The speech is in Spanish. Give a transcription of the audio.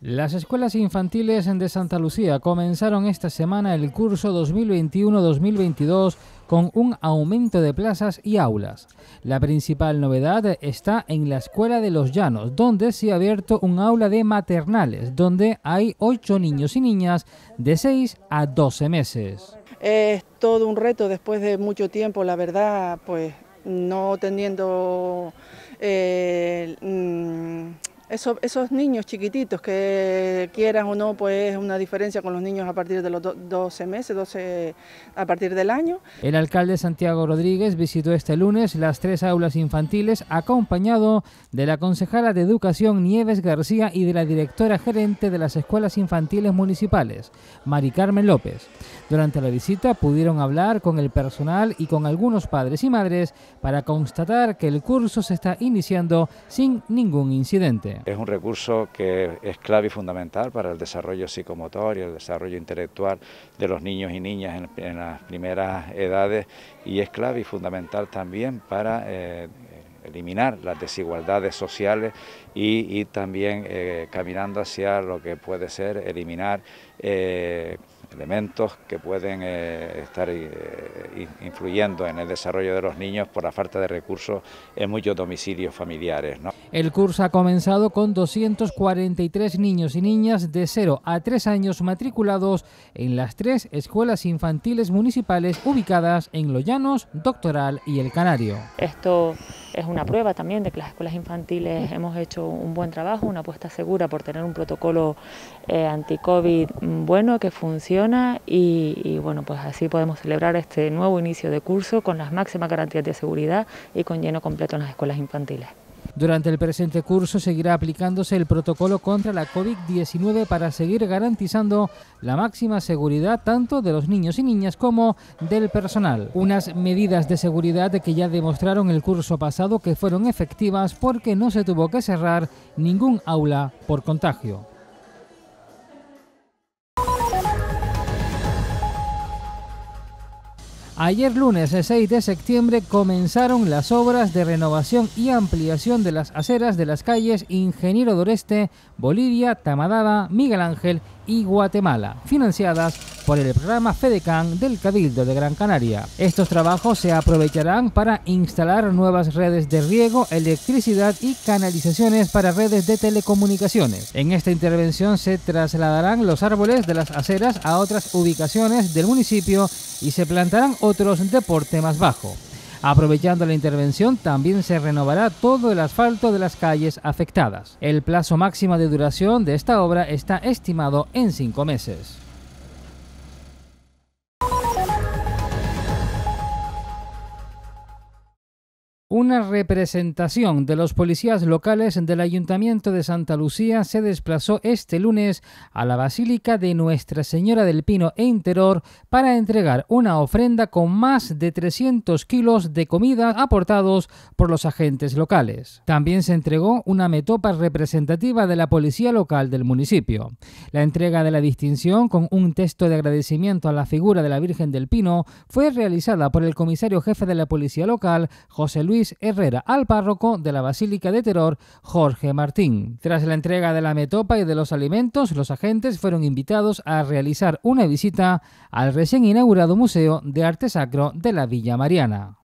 Las escuelas infantiles de Santa Lucía comenzaron esta semana el curso 2021-2022 con un aumento de plazas y aulas. La principal novedad está en la Escuela de los Llanos, donde se ha abierto un aula de maternales, donde hay ocho niños y niñas de 6 a 12 meses. Es todo un reto después de mucho tiempo, la verdad, pues no teniendo... Eh, mm, esos, niños chiquititos que quieran o no, pues es una diferencia con los niños a partir de los 12 meses, 12 a partir del año. El alcalde Santiago Rodríguez visitó este lunes las tres aulas infantiles acompañado de la concejala de Educación Nieves García y de la directora gerente de las escuelas infantiles municipales, Mari Carmen López. Durante la visita pudieron hablar con el personal y con algunos padres y madres para constatar que el curso se está iniciando sin ningún incidente. Es un recurso que es clave y fundamental para el desarrollo psicomotor y el desarrollo intelectual de los niños y niñas en, las primeras edades y es clave y fundamental también para... Eh, eliminar las desigualdades sociales y, también eh, caminando hacia lo que puede ser eliminar eh, elementos que pueden estar influyendo en el desarrollo de los niños por la falta de recursos en muchos domicilios familiares. El curso ha comenzado con 243 niños y niñas de 0 a 3 años matriculados en las tres escuelas infantiles municipales ubicadas en Los Llanos, Doctoral y El Canario. Esto es una prueba también de que las escuelas infantiles hemos hecho un buen trabajo, una apuesta segura por tener un protocolo eh, anti-COVID bueno que funciona y, y bueno, pues así podemos celebrar este nuevo inicio de curso con las máximas garantías de seguridad y con lleno completo en las escuelas infantiles. Durante el presente curso seguirá aplicándose el protocolo contra la COVID-19 para seguir garantizando la máxima seguridad tanto de los niños y niñas como del personal. Unas medidas de seguridad que ya demostraron el curso pasado que fueron efectivas porque no se tuvo que cerrar ningún aula por contagio. Ayer lunes 6 de septiembre comenzaron las obras de renovación y ampliación de las aceras de las calles Ingeniero Doreste, Bolivia, Tamadaba, Miguel Ángel y Guatemala, financiadas por el programa FEDECAN del Cabildo de Gran Canaria. Estos trabajos se aprovecharán para instalar nuevas redes de riego, electricidad y canalizaciones para redes de telecomunicaciones. En esta intervención se trasladarán los árboles de las aceras a otras ubicaciones del municipio y se plantarán otros de porte más bajo. Aprovechando la intervención, también se renovará todo el asfalto de las calles afectadas. El plazo máximo de duración de esta obra está estimado en cinco meses. Una representación de los policías locales del Ayuntamiento de Santa Lucía se desplazó este lunes a la Basílica de Nuestra Señora del Pino e interior para entregar una ofrenda con más de 300 kilos de comida aportados por los agentes locales. También se entregó una metopa representativa de la policía local del municipio. La entrega de la distinción con un texto de agradecimiento a la figura de la Virgen del Pino fue realizada por el comisario jefe de la policía local, José Luis Herrera al párroco de la Basílica de Terror, Jorge Martín. Tras la entrega de la metopa y de los alimentos, los agentes fueron invitados a realizar una visita al recién inaugurado Museo de Arte Sacro de la Villa Mariana.